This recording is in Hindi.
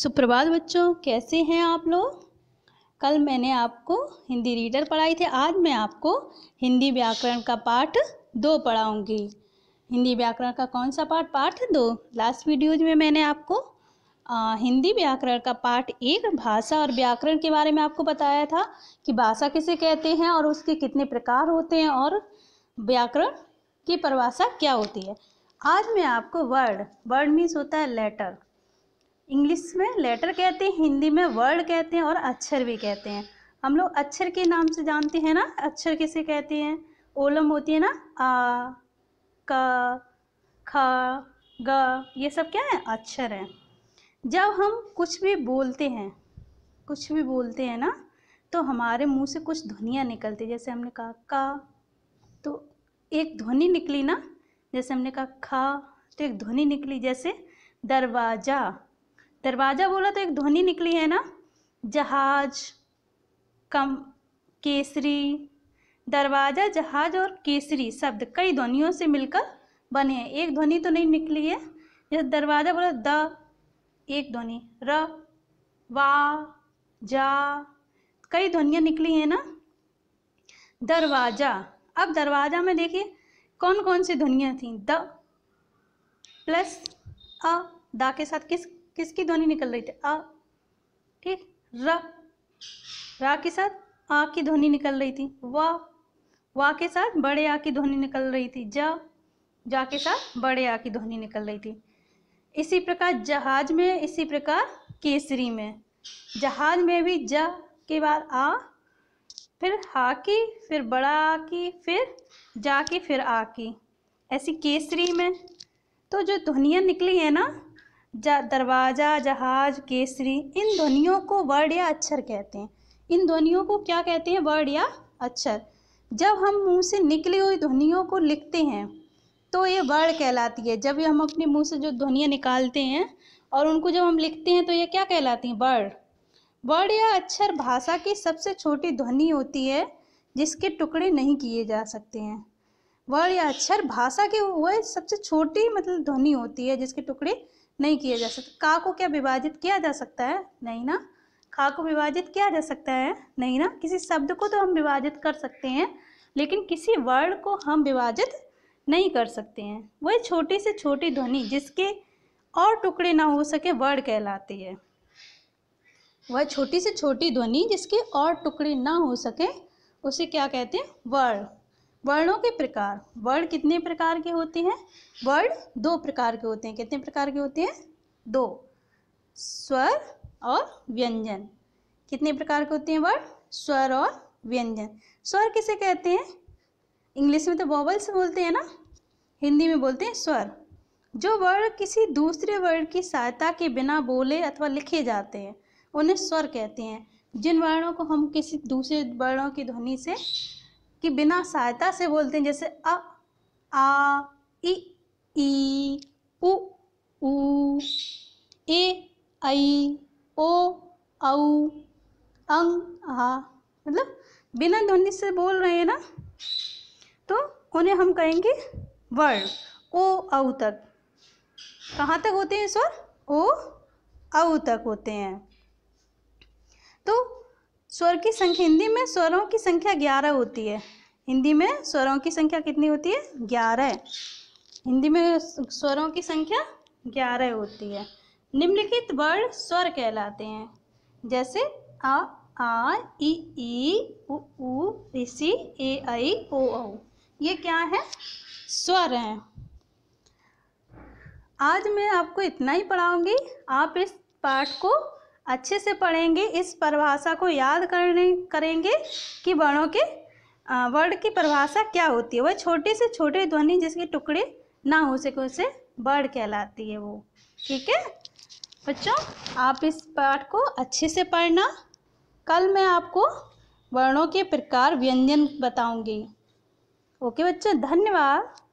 सुप्रभात बच्चों कैसे हैं आप लोग कल मैंने आपको हिंदी रीडर पढ़ाई थी आज मैं आपको हिंदी व्याकरण का पाठ दो पढ़ाऊंगी हिंदी व्याकरण का कौन सा पाठ पाठ दो लास्ट वीडियोज में मैंने आपको आ, हिंदी व्याकरण का पाठ एक भाषा और व्याकरण के बारे में आपको बताया था कि भाषा किसे कहते हैं और उसके कितने प्रकार होते हैं और व्याकरण की परिभाषा क्या होती है आज मैं आपको वर्ड वर्ड मीन्स होता है लेटर इंग्लिश में लेटर कहते हैं हिंदी में वर्ड कहते हैं और अक्षर भी कहते हैं हम लोग अक्षर के नाम से जानते हैं ना अक्षर किसे कहते हैं ओलम होती है ना आ क ख ग ये सब क्या है अक्षर है जब हम कुछ भी बोलते हैं कुछ भी बोलते हैं ना तो हमारे मुंह से कुछ ध्वनियाँ निकलती है जैसे हमने कहा का तो एक ध्वनि निकली ना जैसे हमने कहा खा तो एक ध्वनि निकली जैसे दरवाज़ा दरवाज़ा बोला तो एक ध्वनि निकली है ना जहाज कम केसरी दरवाज़ा जहाज और केसरी शब्द कई ध्वनियों से मिलकर बने हैं एक ध्वनि तो नहीं निकली है जैसे दरवाज़ा बोला द एक ध्वनि र वा जा कई ध्वनियाँ निकली हैं ना दरवाज़ा अब दरवाज़ा में देखिए कौन कौन सी ध्वनियाँ थी द प्लस अ दा के साथ किस किसकी ध्वनि निकल रही थी आ ठीक र रा के साथ आ की ध्वनि निकल रही थी व वा के साथ बड़े आ की ध्वनि निकल रही थी जा जा के साथ बड़े आ की ध्वनि निकल रही थी इसी प्रकार जहाज में इसी प्रकार केसरी में जहाज में भी ज के बाद आ फिर हा की फिर बड़ा आ की फिर जा की फिर आ की ऐसी केसरी में तो जो ध्वनियाँ निकली है ना दरवाज़ा जहाज केसरी इन ध्वनियों को वर्ड या अक्षर कहते हैं इन ध्वनियों को क्या कहते हैं वर्ड या अक्षर जब हम मुंह से निकली हुई ध्वनियों को लिखते हैं तो ये वर्ड कहलाती है जब हम अपने मुंह से जो ध्वनियाँ निकालते हैं और उनको जब हम लिखते हैं तो ये क्या कहलाती हैं वर्ड वर्ड या अक्षर भाषा की सबसे छोटी ध्वनि होती है जिसके टुकड़े नहीं किए जा सकते हैं वर्ण या अक्षर भाषा के वह सबसे छोटी मतलब ध्वनि होती है जिसके टुकड़े नहीं किए जा सकते का को क्या विभाजित किया जा सकता है नहीं ना खा को विभाजित किया जा सकता है नहीं ना किसी शब्द को तो हम विभाजित कर सकते हैं लेकिन किसी वर्ण को हम विभाजित नहीं कर सकते हैं वही छोटी से छोटी ध्वनि जिसके और टुकड़े ना हो सके वर्ण कहलाती है वह छोटी से छोटी ध्वनि जिसके और टुकड़े ना हो सके उसे क्या कहते हैं वर्ण वर्णों के प्रकार वर्ण कितने प्रकार के होते हैं वर्ण दो प्रकार के होते हैं कितने प्रकार के होते हैं दो स्वर और व्यंजन कितने प्रकार के होते हैं वर्ण स्वर और व्यंजन स्वर किसे कहते हैं इंग्लिश में तो वॉवल्स बोलते हैं ना हिंदी में बोलते हैं स्वर जो वर्ण किसी दूसरे वर्ण की सहायता के बिना बोले अथवा लिखे जाते हैं उन्हें स्वर कहते हैं जिन वर्णों को हम किसी दूसरे वर्णों की ध्वनि से कि बिना सहायता से बोलते हैं जैसे अ आ इ ई उ ऊ ए ऐ ओ औ अंग आ मतलब बिना ध्वनि से बोल रहे हैं ना तो उन्हें हम कहेंगे वर्ण ओ औ तक कहाँ तक होते हैं स्वर ओ औ तक होते हैं स्वर की संख्या हिंदी में स्वरों की संख्या ग्यारह होती है हिंदी में स्वरों की संख्या कितनी होती है ग्यारह हिंदी में स्वरों की संख्या ग्यारह होती है निम्नलिखित वर्ण स्वर कहलाते हैं जैसे आ आ ई ई उ उ ऋषि ए आई ओ औ ये क्या है स्वर हैं आज मैं आपको इतना ही पढ़ाऊंगी आप इस पाठ को अच्छे से पढ़ेंगे इस परिभाषा को याद करने करेंगे कि वर्णों के वर्ड की परिभाषा क्या होती है वह छोटे से छोटे ध्वनि जिसके टुकड़े ना हो सके उसे वर्ड कहलाती है वो ठीक है बच्चों आप इस पाठ को अच्छे से पढ़ना कल मैं आपको वर्णों के प्रकार व्यंजन बताऊंगी ओके बच्चों धन्यवाद